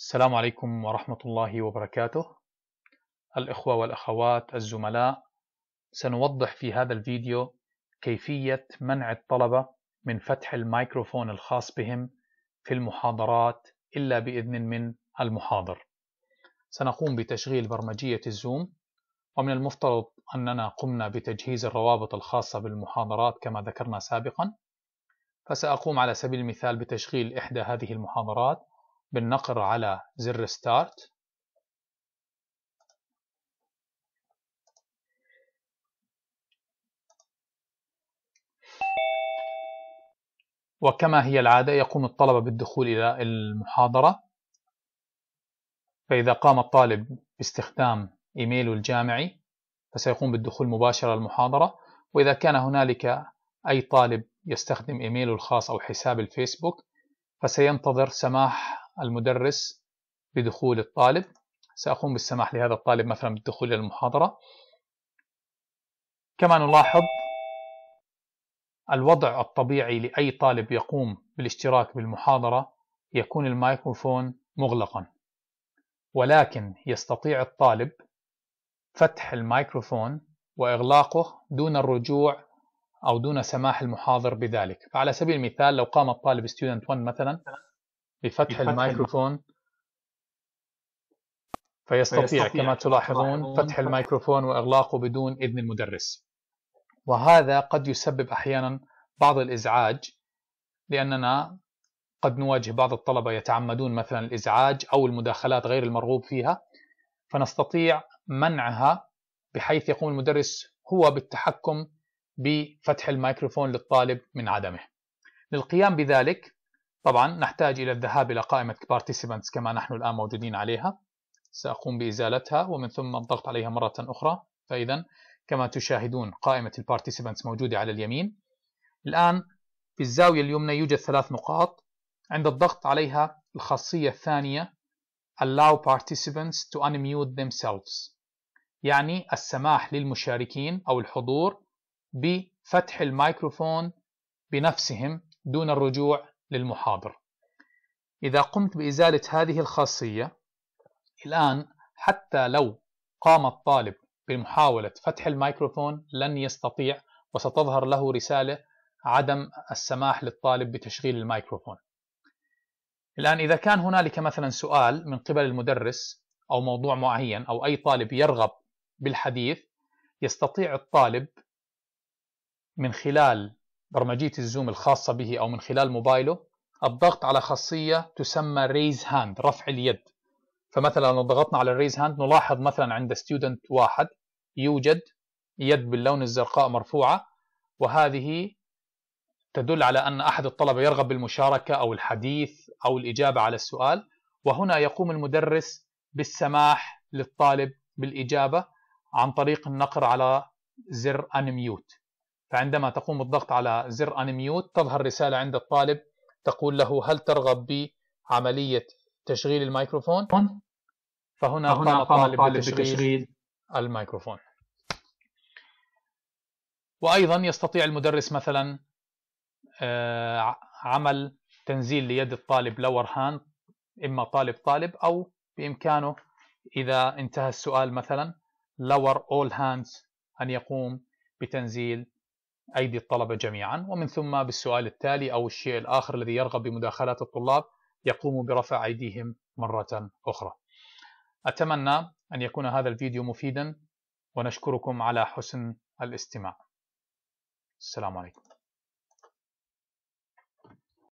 السلام عليكم ورحمة الله وبركاته الإخوة والأخوات الزملاء سنوضح في هذا الفيديو كيفية منع الطلبة من فتح الميكروفون الخاص بهم في المحاضرات إلا بإذن من المحاضر سنقوم بتشغيل برمجية الزوم ومن المفترض أننا قمنا بتجهيز الروابط الخاصة بالمحاضرات كما ذكرنا سابقا فسأقوم على سبيل المثال بتشغيل إحدى هذه المحاضرات بالنقر على زر ستارت وكما هي العادة يقوم الطلبة بالدخول إلى المحاضرة فإذا قام الطالب باستخدام إيميله الجامعي فسيقوم بالدخول مباشرة للمحاضرة وإذا كان هنالك أي طالب يستخدم إيميله الخاص أو حساب الفيسبوك فسينتظر سماح المدرس بدخول الطالب سأقوم بالسماح لهذا الطالب مثلا بالدخول إلى المحاضرة كما نلاحظ الوضع الطبيعي لأي طالب يقوم بالاشتراك بالمحاضرة يكون الميكروفون مغلقا ولكن يستطيع الطالب فتح الميكروفون وإغلاقه دون الرجوع أو دون سماح المحاضر بذلك فعلى سبيل المثال لو قام الطالب student 1 مثلا بفتح الميكروفون فيستطيع, فيستطيع كما تلاحظون فتح الميكروفون واغلاقه بدون اذن المدرس وهذا قد يسبب احيانا بعض الازعاج لاننا قد نواجه بعض الطلبه يتعمدون مثلا الازعاج او المداخلات غير المرغوب فيها فنستطيع منعها بحيث يقوم المدرس هو بالتحكم بفتح الميكروفون للطالب من عدمه للقيام بذلك طبعا نحتاج إلى الذهاب إلى قائمة participants كما نحن الآن موجودين عليها سأقوم بإزالتها ومن ثم الضغط عليها مرة أخرى فإذا كما تشاهدون قائمة البارتيسيبانتس موجودة على اليمين الآن في الزاوية اليمنى يوجد ثلاث نقاط عند الضغط عليها الخاصية الثانية allow participants to unmute themselves يعني السماح للمشاركين أو الحضور بفتح الميكروفون بنفسهم دون الرجوع للمحاضر إذا قمت بإزالة هذه الخاصية الآن حتى لو قام الطالب بمحاولة فتح الميكروفون لن يستطيع وستظهر له رسالة عدم السماح للطالب بتشغيل الميكروفون الآن إذا كان هنالك مثلا سؤال من قبل المدرس أو موضوع معين أو أي طالب يرغب بالحديث يستطيع الطالب من خلال برمجية الزوم الخاصة به أو من خلال موبايله الضغط على خاصية تسمى ريز هاند رفع اليد فمثلا لو ضغطنا على الريز هاند نلاحظ مثلا عند ستودنت واحد يوجد يد باللون الزرقاء مرفوعة وهذه تدل على أن أحد الطلبة يرغب بالمشاركة أو الحديث أو الإجابة على السؤال وهنا يقوم المدرس بالسماح للطالب بالإجابة عن طريق النقر على زر انميوت فعندما تقوم بالضغط على زر انميوت تظهر رسالة عند الطالب تقول له هل ترغب بعملية تشغيل الميكروفون فهنا قام الطالب بتشغيل الميكروفون وأيضا يستطيع المدرس مثلا آه، عمل تنزيل ليد الطالب لور هاند إما طالب طالب أو بإمكانه إذا انتهى السؤال مثلا lower all hands أن يقوم بتنزيل أيدي الطلبة جميعا ومن ثم بالسؤال التالي أو الشيء الآخر الذي يرغب بمداخلات الطلاب يقوم برفع أيديهم مرة أخرى أتمنى أن يكون هذا الفيديو مفيدا ونشكركم على حسن الاستماع السلام عليكم